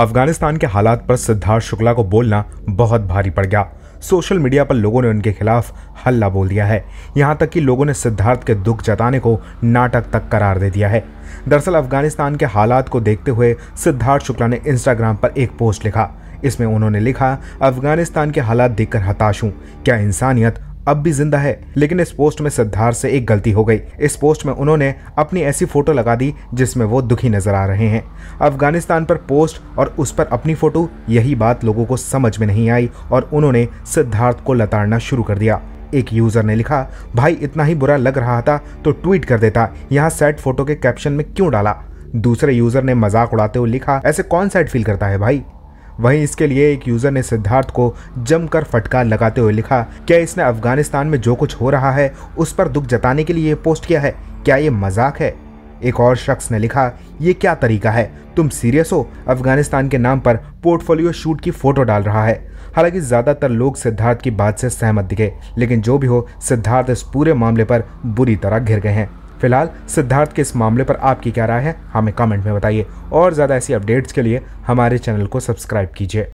अफगानिस्तान के हालात पर सिद्धार्थ शुक्ला को बोलना बहुत भारी पड़ गया सोशल मीडिया पर लोगों ने उनके खिलाफ हल्ला बोल दिया है यहाँ तक कि लोगों ने सिद्धार्थ के दुख जताने को नाटक तक करार दे दिया है दरअसल अफगानिस्तान के हालात को देखते हुए सिद्धार्थ शुक्ला ने इंस्टाग्राम पर एक पोस्ट लिखा इसमें उन्होंने लिखा अफगानिस्तान के हालात देखकर हताश हूँ क्या इंसानियत अब भी जिंदा है लेकिन इस पोस्ट में सिद्धार्थ से एक गलती हो गई इस पोस्ट में उन्होंने अपनी ऐसी फोटो लगा दी जिसमें वो दुखी नजर आ रहे हैं अफगानिस्तान पर पोस्ट और उस पर अपनी फोटो यही बात लोगों को समझ में नहीं आई और उन्होंने सिद्धार्थ को लताड़ना शुरू कर दिया एक यूजर ने लिखा भाई इतना ही बुरा लग रहा था तो ट्वीट कर देता यहाँ सेट फोटो के कैप्शन में क्यों डाला दूसरे यूजर ने मजाक उड़ाते हुए लिखा ऐसे कौन सेट फील करता है भाई वहीं इसके लिए एक यूजर ने सिद्धार्थ को जमकर फटकार लगाते हुए लिखा क्या इसने अफगानिस्तान में जो कुछ हो रहा है उस पर दुख जताने के लिए ये पोस्ट किया है क्या ये मजाक है एक और शख्स ने लिखा ये क्या तरीका है तुम सीरियस हो अफगानिस्तान के नाम पर पोर्टफोलियो शूट की फोटो डाल रहा है हालांकि ज्यादातर लोग सिद्धार्थ की बात से सहमत दिखे लेकिन जो भी हो सिद्धार्थ इस पूरे मामले पर बुरी तरह घिर गए हैं फिलहाल सिद्धार्थ के इस मामले पर आपकी क्या राय है हमें कमेंट में बताइए और ज़्यादा ऐसी अपडेट्स के लिए हमारे चैनल को सब्सक्राइब कीजिए